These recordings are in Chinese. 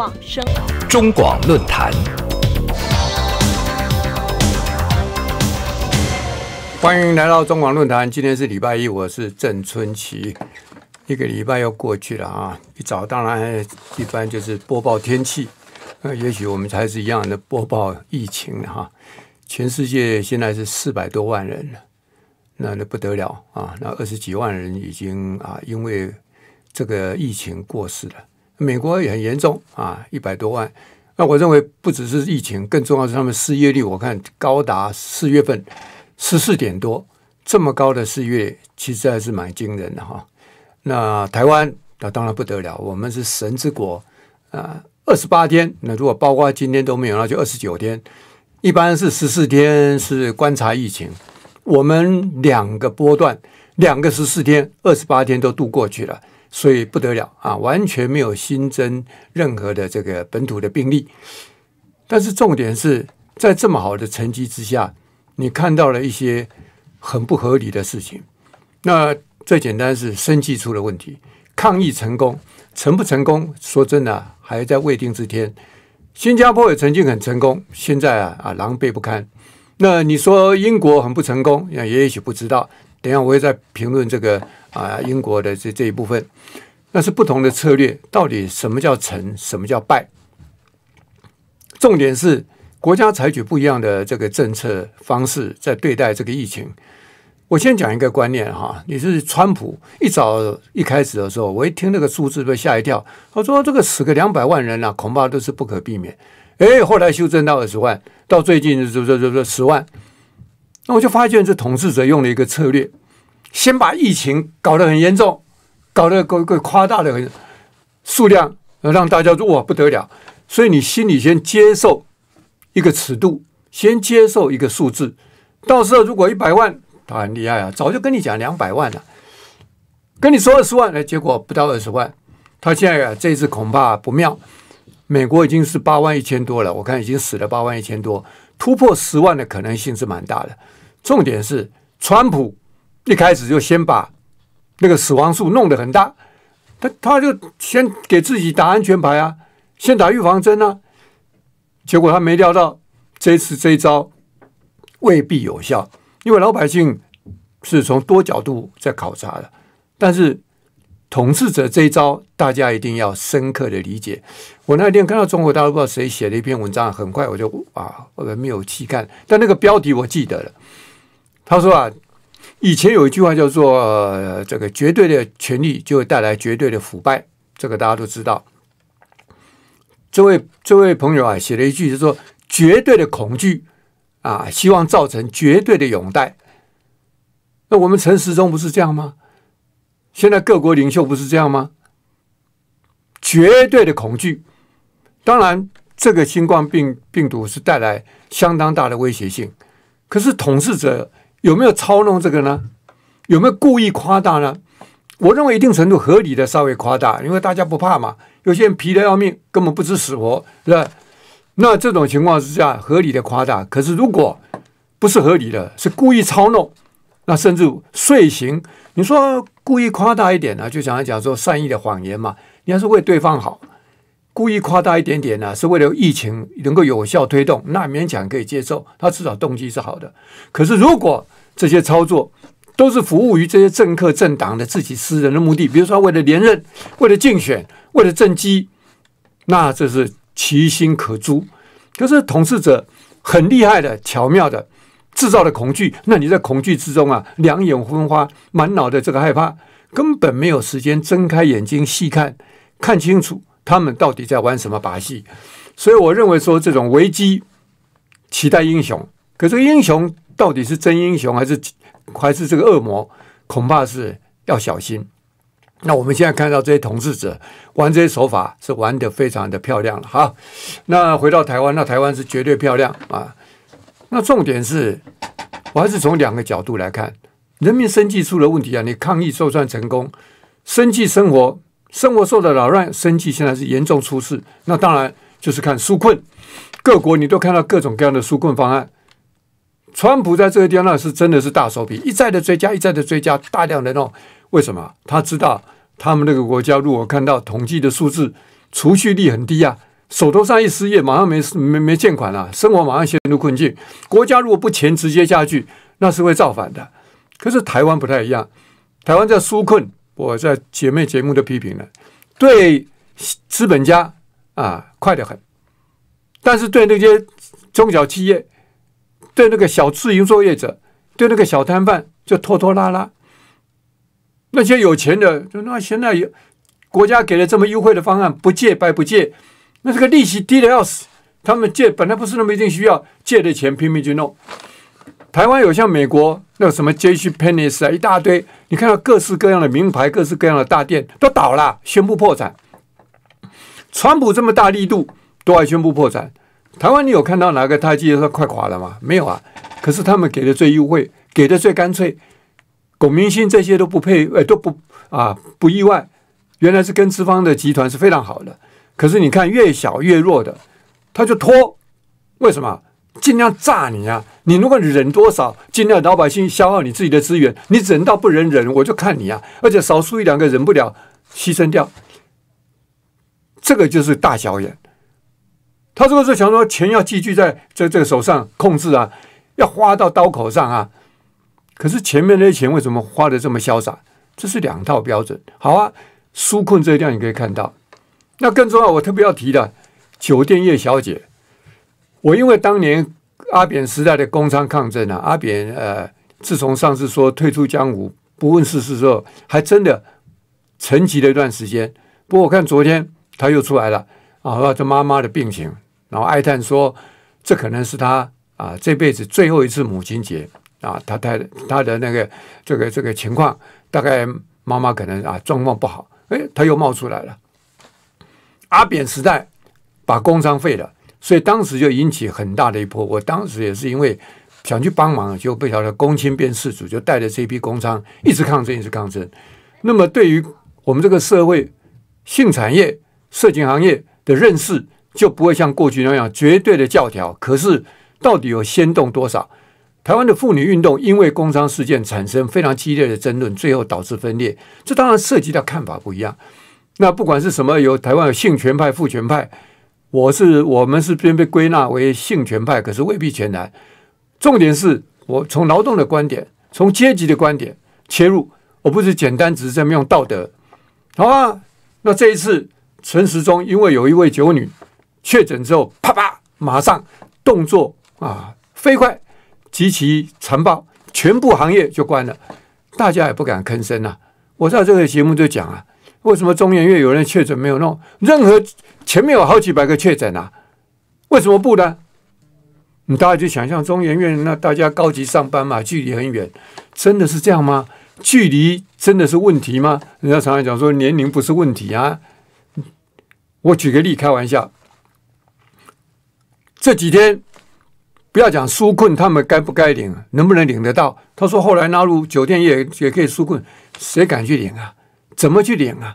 往生中广论坛，欢迎来到中广论坛。今天是礼拜一，我是郑春琪。一个礼拜又过去了啊！一早当然一般就是播报天气，呃，也许我们还是一样的播报疫情哈。全世界现在是四百多万人了，那那不得了啊！那二十几万人已经啊，因为这个疫情过世了。美国也很严重啊，一百多万。那我认为不只是疫情，更重要是他们失业率，我看高达四月份十四点多，这么高的失业，其实还是蛮惊人的哈。那台湾那当然不得了，我们是神之国啊，二十八天。那如果包括今天都没有，那就二十九天。一般是十四天是观察疫情，我们两个波段，两个十四天，二十八天都度过去了。所以不得了啊！完全没有新增任何的这个本土的病例，但是重点是在这么好的成绩之下，你看到了一些很不合理的事情。那最简单是生计出了问题，抗疫成功成不成功？说真的，还在未定之天。新加坡也曾经很成功，现在啊啊狼狈不堪。那你说英国很不成功，也也许不知道。等下，我也在评论这个啊，英国的这这一部分，那是不同的策略。到底什么叫成，什么叫败？重点是国家采取不一样的这个政策方式，在对待这个疫情。我先讲一个观念哈，你是川普一早一开始的时候，我一听那个数字被吓一跳，他说这个死个两百万人啊，恐怕都是不可避免。哎，后来修正到二十万，到最近就就就就十万。那我就发现，这统治者用了一个策略，先把疫情搞得很严重，搞得个个夸大的数量，让大家果不得了。所以你心里先接受一个尺度，先接受一个数字。到时候如果一百万，他很厉害啊，早就跟你讲两百万了，跟你说二十万，哎，结果不到二十万。他现在啊，这次恐怕不妙。美国已经是八万一千多了，我看已经死了八万一千多，突破十万的可能性是蛮大的。重点是，川普一开始就先把那个死亡数弄得很大，他他就先给自己打安全牌啊，先打预防针呢。结果他没料到这次这一招未必有效，因为老百姓是从多角度在考察的。但是统治者这一招，大家一定要深刻的理解。我那天看到中国大陆不知道谁写了一篇文章，很快我就啊，没有细看，但那个标题我记得了。他说啊，以前有一句话叫做“这个绝对的权利就会带来绝对的腐败”，这个大家都知道。这位这位朋友啊，写了一句，就说“绝对的恐惧啊，希望造成绝对的拥戴。那我们陈时中不是这样吗？现在各国领袖不是这样吗？绝对的恐惧，当然，这个新冠病病毒是带来相当大的威胁性，可是统治者。有没有操弄这个呢？有没有故意夸大呢？我认为一定程度合理的稍微夸大，因为大家不怕嘛。有些人皮的要命，根本不知死活，是吧？那这种情况之下，合理的夸大。可是如果不是合理的，是故意操弄，那甚至罪行。你说故意夸大一点呢，就想要讲说善意的谎言嘛？你还是为对方好，故意夸大一点点呢，是为了疫情能够有效推动，那勉强可以接受，他至少动机是好的。可是如果，这些操作都是服务于这些政客、政党的自己私人的目的，比如说为了连任、为了竞选、为了政绩，那这是其心可诛。可是统治者很厉害的、巧妙的制造了恐惧，那你在恐惧之中啊，两眼昏花，满脑的这个害怕，根本没有时间睁开眼睛细看，看清楚他们到底在玩什么把戏。所以我认为说，这种危机期待英雄，可这个英雄。到底是真英雄还是还是这个恶魔？恐怕是要小心。那我们现在看到这些统治者玩这些手法，是玩得非常的漂亮了。好，那回到台湾，那台湾是绝对漂亮啊。那重点是，我还是从两个角度来看：人民生计出了问题啊，你抗议就算成功；生计生活生活受到扰乱，生计现在是严重出事。那当然就是看纾困，各国你都看到各种各样的纾困方案。川普在这个地方那是真的是大手笔，一再的追加，一再的追加，大量的弄。为什么？他知道他们那个国家如果看到统计的数字储蓄率很低啊，手头上一失业，马上没没没欠款了，生活马上陷入困境。国家如果不钱直接下去，那是会造反的。可是台湾不太一样，台湾在纾困，我在姐妹节目的批评了，对资本家啊快得很，但是对那些中小企业。对那个小自营作业者，对那个小摊贩就拖拖拉拉。那些有钱的，就那现在有国家给了这么优惠的方案，不借白不借。那这个利息低的要死，他们借本来不是那么一定需要借的钱，拼命去弄。台湾有像美国那什么 J. P.ennis 啊，一大堆，你看到各式各样的名牌，各式各样的大店都倒了，宣布破产。川普这么大力度，都还宣布破产。台湾，你有看到哪个台积电说快垮了吗？没有啊。可是他们给的最优惠，给的最干脆。龚明鑫这些都不配，呃，都不啊，不意外。原来是跟资方的集团是非常好的。可是你看，越小越弱的，他就拖。为什么？尽量炸你啊！你如果忍多少，尽量老百姓消耗你自己的资源，你忍到不忍忍，我就看你啊。而且少数一两个忍不了，牺牲掉。这个就是大小眼。他这个是想说，钱要寄居在在个手上控制啊，要花到刀口上啊。可是前面那些钱为什么花的这么潇洒？这是两套标准。好啊，纾困这一段你可以看到。那更重要，我特别要提的，酒店业小姐。我因为当年阿扁时代的工商抗争啊，阿扁呃，自从上次说退出江湖不问世事之后，还真的沉寂了一段时间。不过我看昨天他又出来了啊，这妈妈的病情。然后哀叹说：“这可能是他啊这辈子最后一次母亲节啊，他他他的那个这个这个情况，大概妈妈可能啊状况不好，哎，他又冒出来了。”阿扁时代把工商废了，所以当时就引起很大的一波。我当时也是因为想去帮忙，就被他的公亲变世主，就带着这批工商一直抗争，一直抗争。那么对于我们这个社会性产业色情行业的认识。就不会像过去那样绝对的教条。可是到底有先动多少？台湾的妇女运动因为工伤事件产生非常激烈的争论，最后导致分裂。这当然涉及到看法不一样。那不管是什么，有台湾性权派、父权派，我是我们是边被归纳为性权派，可是未必全然。重点是我从劳动的观点，从阶级的观点切入，我不是简单只是这么用道德，好吧？那这一次陈时中因为有一位九女。确诊之后，啪啪，马上动作啊，飞快，极其残暴，全部行业就关了，大家也不敢吭声呐。我在这个节目就讲啊，为什么中研院有人确诊没有弄？任何前面有好几百个确诊啊，为什么不呢？你大家就想象中研院那大家高级上班嘛，距离很远，真的是这样吗？距离真的是问题吗？人家常常讲说年龄不是问题啊。我举个例开玩笑。这几天，不要讲纾困，他们该不该领，能不能领得到？他说后来纳入酒店业也可以纾困，谁敢去领啊？怎么去领啊？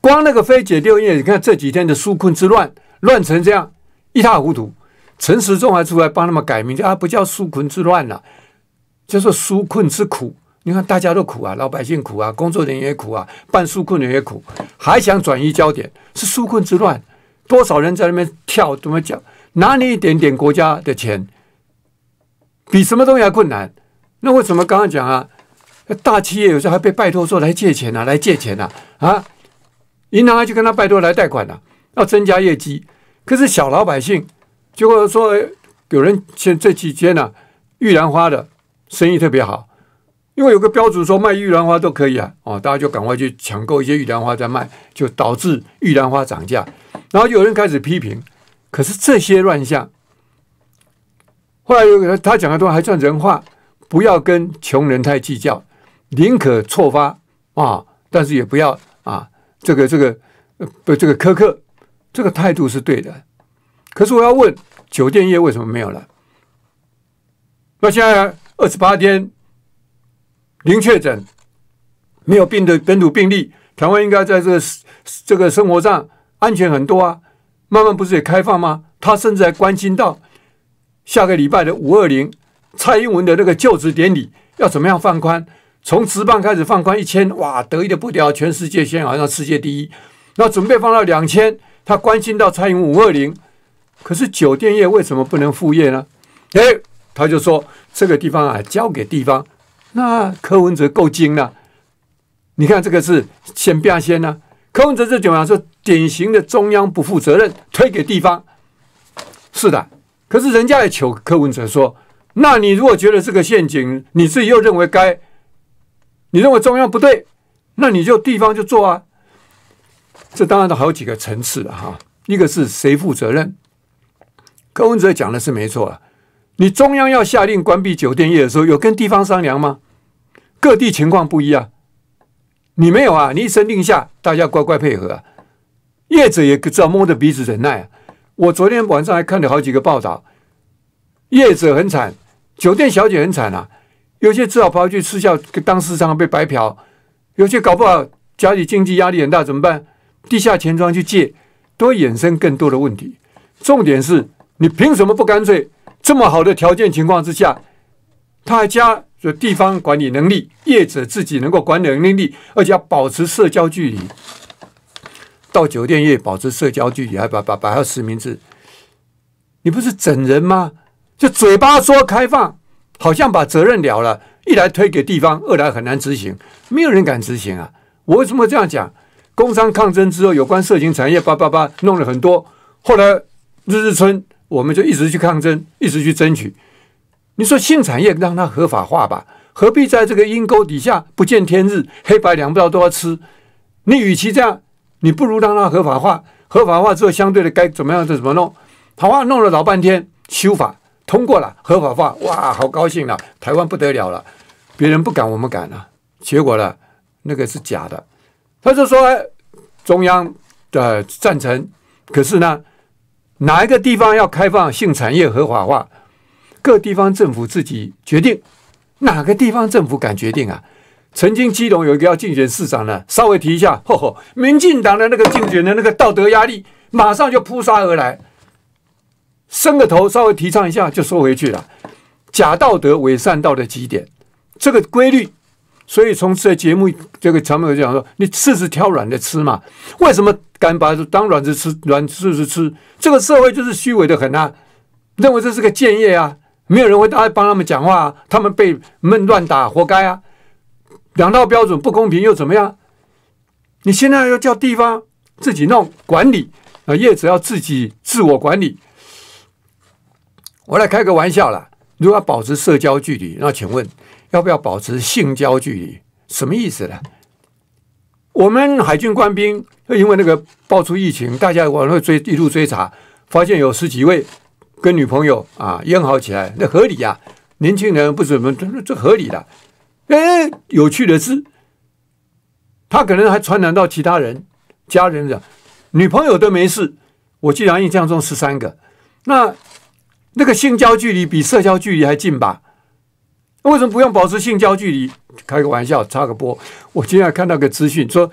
光那个非解六业，你看这几天的纾困之乱，乱成这样，一塌糊涂。陈时中还出来帮他们改名，叫啊不叫纾困之乱了，叫做纾困之苦。你看大家都苦啊，老百姓苦啊，工作人员苦啊，办纾困的也苦，还想转移焦点，是纾困之乱，多少人在那边跳，怎么讲？拿你一点点国家的钱，比什么东西还困难？那为什么刚刚讲啊？大企业有时候还被拜托说来借钱啊，来借钱啊，啊！银行啊，就跟他拜托来贷款啊，要增加业绩。可是小老百姓，结果说有人现这期间呢，玉兰花的生意特别好，因为有个标准说卖玉兰花都可以啊，哦，大家就赶快去抢购一些玉兰花再卖，就导致玉兰花涨价。然后有人开始批评。可是这些乱象，后来有他讲的都还算人话，不要跟穷人太计较，宁可错发啊，但是也不要啊，这个这个不这个苛刻，这个态度是对的。可是我要问，酒店业为什么没有了？那现在二十八天零确诊，没有病的本土病例，台湾应该在这个这个生活上安全很多啊。慢慢不是也开放吗？他甚至还关心到下个礼拜的五二零，蔡英文的那个就职典礼要怎么样放宽？从职办开始放宽一千，哇，得意的不得了，全世界先好像世界第一。那准备放到两千，他关心到蔡英文五二零。可是酒店业为什么不能复业呢？诶，他就说这个地方啊，交给地方。那柯文哲够精了，你看这个是先变先呢？柯文哲这么样说。典型的中央不负责任，推给地方。是的，可是人家也求柯文哲说：“那你如果觉得这个陷阱，你自己又认为该，你认为中央不对，那你就地方就做啊。”这当然都好几个层次了哈。一个是谁负责任？柯文哲讲的是没错啊。你中央要下令关闭酒店业的时候，有跟地方商量吗？各地情况不一样，你没有啊？你一声令下，大家乖乖配合啊？业者也知道摸着鼻子忍耐我昨天晚上还看了好几个报道，业者很惨，酒店小姐很惨啊！有些只好跑去吃下当市场被白嫖，有些搞不好家里经济压力很大怎么办？地下钱庄去借，都会衍生更多的问题。重点是你凭什么不干脆？这么好的条件情况之下，他还加着地方管理能力，业者自己能够管理能力，而且要保持社交距离。到酒店业保持社交距离，还把把还要实名制，你不是整人吗？就嘴巴说开放，好像把责任了了，一来推给地方，二来很难执行，没有人敢执行啊！我为什么这样讲？工商抗争之后，有关色情产业，叭叭叭弄了很多，后来日日春，我们就一直去抗争，一直去争取。你说性产业让它合法化吧，何必在这个阴沟底下不见天日，黑白两不道都要吃？你与其这样。你不如让它合法化，合法化之后相对的该怎么样就怎么弄。好啊，弄了老半天修法通过了，合法化，哇，好高兴啊！台湾不得了了，别人不敢，我们敢了。结果呢，那个是假的，他就说中央的赞成，可是呢，哪一个地方要开放性产业合法化，各地方政府自己决定，哪个地方政府敢决定啊？曾经基隆有一个要竞选市长的，稍微提一下，民进党的那个竞选的那个道德压力马上就扑杀而来，伸个头稍微提倡一下就收回去了，假道德伪善到了极点，这个规律。所以从这节目这个常美讲说，你柿子挑软的吃嘛，为什么敢把当软柿吃软柿子吃？这个社会就是虚伪的很啊！认为这是个建业啊，没有人会搭帮他们讲话，啊，他们被闷乱打，活该啊！两道标准不公平又怎么样？你现在要叫地方自己弄管理啊，业主要自己自我管理。我来开个玩笑啦，如果要保持社交距离，那请问要不要保持性交距离？什么意思呢？我们海军官兵因为那个爆出疫情，大家往会追一路追查，发现有十几位跟女朋友啊约好起来，那合理呀？年轻人不怎么？这合理的。哎，有趣的是，他可能还传染到其他人、家人的女朋友都没事，我竟然印象中十三个。那那个性交距离比社交距离还近吧？为什么不用保持性交距离？开个玩笑，插个播。我今天看到个资讯，说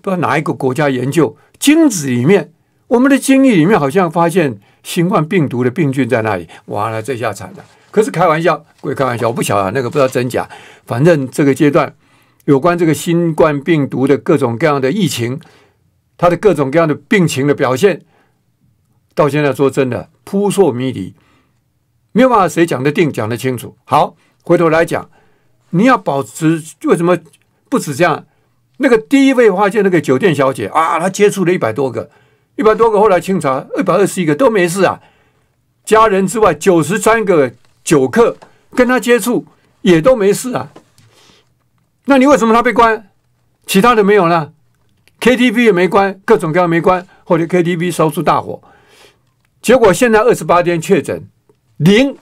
不知道哪一个国家研究精子里面，我们的精液里面好像发现新冠病毒的病菌在那里。完了，这下惨了。可是开玩笑，归开玩笑，我不晓得那个不知道真假。反正这个阶段，有关这个新冠病毒的各种各样的疫情，它的各种各样的病情的表现，到现在说真的扑朔迷离，没有办法，谁讲的定，讲的清楚。好，回头来讲，你要保持为什么不止这样？那个第一位发现那个酒店小姐啊，她接触了一百多个，一百多个后来清查，一百二十一个都没事啊。家人之外，九十三个。酒客跟他接触也都没事啊，那你为什么他被关？其他的没有呢 k T V 也没关，各种各样没关，或者 K T V 烧出大火，结果现在二十八天确诊零，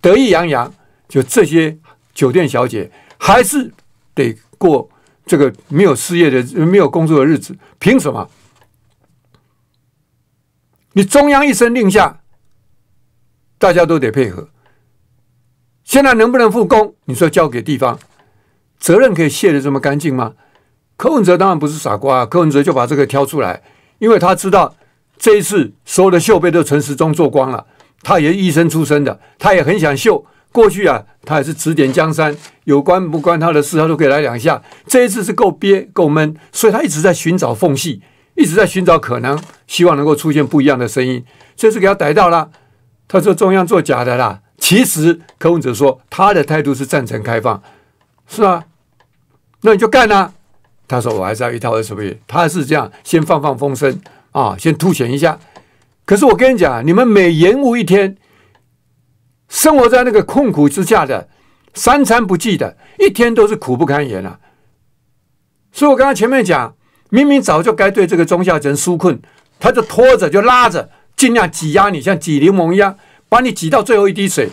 得意洋洋，就这些酒店小姐还是得过这个没有事业的、没有工作的日子，凭什么？你中央一声令下，大家都得配合。现在能不能复工？你说交给地方，责任可以卸的这么干净吗？柯文哲当然不是傻瓜啊，柯文哲就把这个挑出来，因为他知道这一次所有的秀被都陈时中做光了。他也是医生出身的，他也很想秀。过去啊，他也是指点江山，有关不关他的事，他都可以来两下。这一次是够憋够闷，所以他一直在寻找缝隙，一直在寻找可能，希望能够出现不一样的声音。这次给他逮到了，他说中央做假的啦。其实柯文哲说他的态度是赞成开放，是啊，那你就干啊！他说我还是要一套二手币，他是这样先放放风声啊，先凸显一下。可是我跟你讲，你们每延误一天，生活在那个困苦之下的，三餐不济的，一天都是苦不堪言啊。所以，我刚刚前面讲，明明早就该对这个中下层纾困，他就拖着就拉着，尽量挤压你，像挤柠檬一样。把你挤到最后一滴水，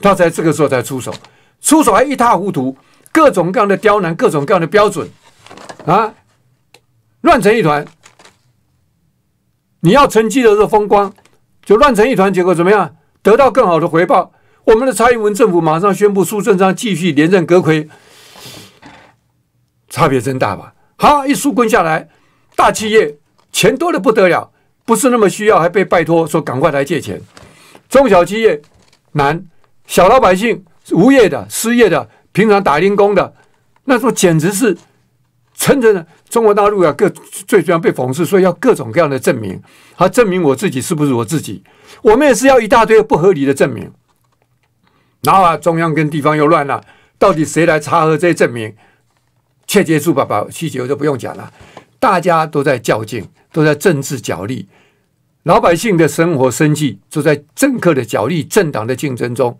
他才这个时候才出手，出手还一塌糊涂，各种各样的刁难，各种各样的标准，啊，乱成一团。你要趁机的时候风光，就乱成一团，结果怎么样？得到更好的回报。我们的蔡英文政府马上宣布，苏贞昌继续连任阁魁，差别真大吧？好，一书滚下来，大企业钱多的不得了，不是那么需要，还被拜托说赶快来借钱。中小企业难，小老百姓无业的、失业的、平常打零工的，那时候简直是，层层的中国大陆啊，各最主要被讽刺，所以要各种各样的证明，好证明我自己是不是我自己。我们也是要一大堆不合理的证明，然后啊，中央跟地方又乱了，到底谁来查核这些证明？切结束吧，把，细节我就不用讲了，大家都在较劲，都在政治角力。老百姓的生活生计，就在政客的角力、政党的竞争中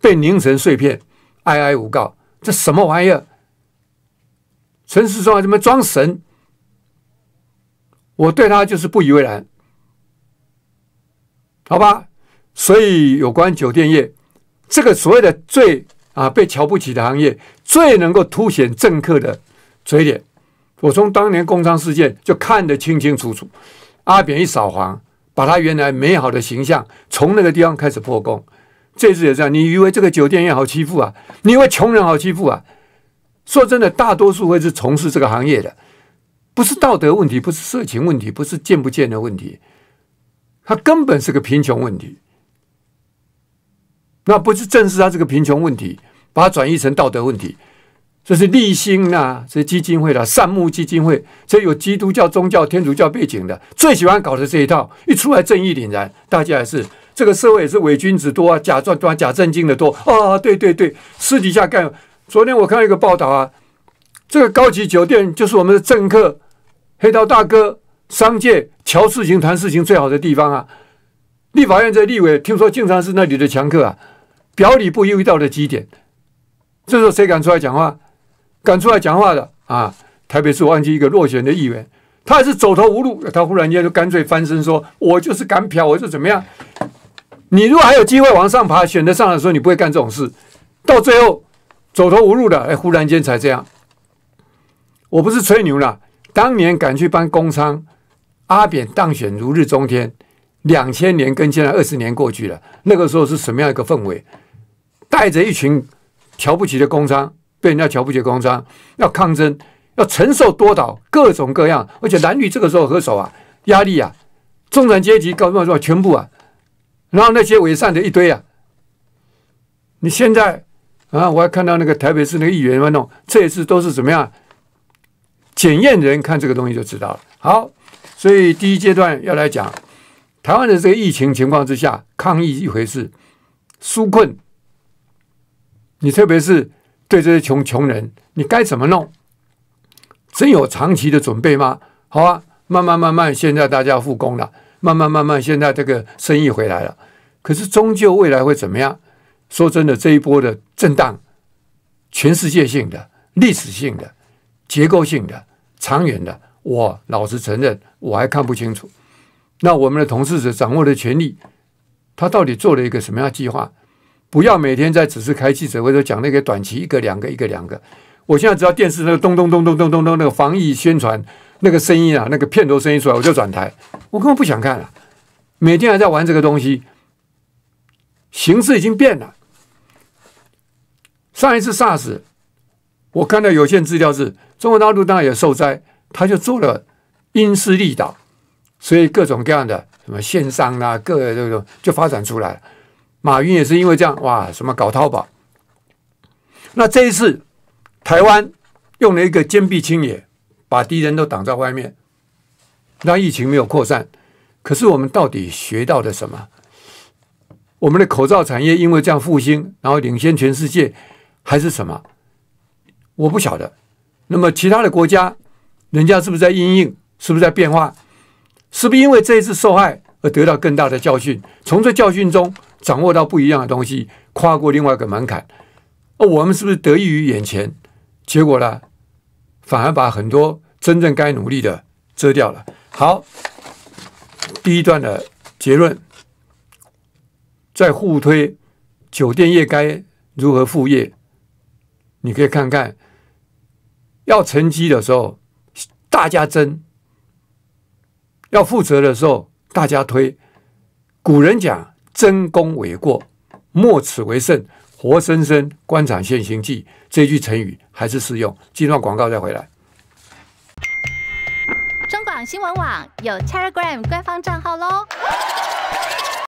被凝成碎片，哀哀无告。这什么玩意儿？陈世忠怎么装神？我对他就是不以为然。好吧，所以有关酒店业这个所谓的最啊被瞧不起的行业，最能够凸显政客的嘴脸。我从当年工商事件就看得清清楚楚。阿扁一扫黄。把他原来美好的形象从那个地方开始破功，这次也这样。你以为这个酒店也好欺负啊？你以为穷人好欺负啊？说真的，大多数会是从事这个行业的，不是道德问题，不是色情问题，不是见不见的问题，他根本是个贫穷问题。那不是正视他这个贫穷问题，把它转移成道德问题。这是立新啦，是基金会的善牧基金会，这有基督教宗教、天主教背景的，最喜欢搞的这一套。一出来正义凛然，大家也是这个社会也是伪君子多啊，假装装假正经的多啊。对对对，私底下干。昨天我看到一个报道啊，这个高级酒店就是我们的政客、黑道大哥、商界，乔事情、谈事情最好的地方啊。立法院在立委，听说经常是那里的常客啊。表里不一到了极点，这时候谁敢出来讲话？敢出来讲话的啊！台北市忘记一个落选的议员，他也是走投无路，他忽然间就干脆翻身说：“我就是敢漂，我就怎么样。”你如果还有机会往上爬，选得上的时候，你不会干这种事。到最后走投无路的，哎，忽然间才这样。我不是吹牛了，当年敢去帮工商阿扁当选如日中天，两千年跟现在二十年过去了，那个时候是什么样一个氛围？带着一群瞧不起的工商。被人家瞧不起，工商要抗争，要承受多岛各种各样，而且男女这个时候合手啊，压力啊，中产阶级搞什么什么全部啊，然后那些伪善的一堆啊，你现在啊，我还看到那个台北市那个议员们弄，这一次都是怎么样检验人看这个东西就知道了。好，所以第一阶段要来讲台湾的这个疫情情况之下，抗疫一回事，纾困，你特别是。对这些穷穷人，你该怎么弄？真有长期的准备吗？好啊，慢慢慢慢，现在大家复工了，慢慢慢慢，现在这个生意回来了。可是，终究未来会怎么样？说真的，这一波的震荡，全世界性的、历史性的、结构性的、长远的，我老实承认我还看不清楚。那我们的同事者掌握的权力，他到底做了一个什么样的计划？不要每天在只是开记者会都讲那个短期一个两个一个两个。我现在只要电视那个咚咚咚咚咚咚咚那个防疫宣传那个声音啊，那个片头声音出来我就转台，我根本不想看了。每天还在玩这个东西，形势已经变了。上一次 SARS，我看到有限资料是中国大陆当然也受灾，他就做了因势利导，所以各种各样的什么线上啊，各这个就发展出来了。马云也是因为这样，哇，什么搞淘宝？那这一次台湾用了一个坚壁清野，把敌人都挡在外面，让疫情没有扩散。可是我们到底学到了什么？我们的口罩产业因为这样复兴，然后领先全世界，还是什么？我不晓得。那么其他的国家，人家是不是在因应是不是在变化？是不是因为这一次受害而得到更大的教训？从这教训中。掌握到不一样的东西，跨过另外一个门槛。那我们是不是得益于眼前？结果呢，反而把很多真正该努力的遮掉了。好，第一段的结论，在互推酒店业该如何副业？你可以看看，要成绩的时候大家争，要负责的时候大家推。古人讲。真功伪过，莫此为胜，活生生官场现形记，这句成语还是适用。记段广告再回来。中广新闻网有 Telegram 官方账号喽。